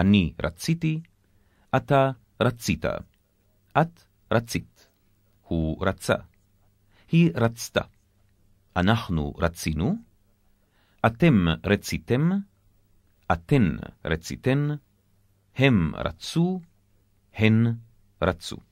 אני רציתי, אתה רצית. את רצית. הוא רצה. היא רצתה. אנחנו רצינו. אתם רציתם. אתן רציתן. הם רצו. הן רצו.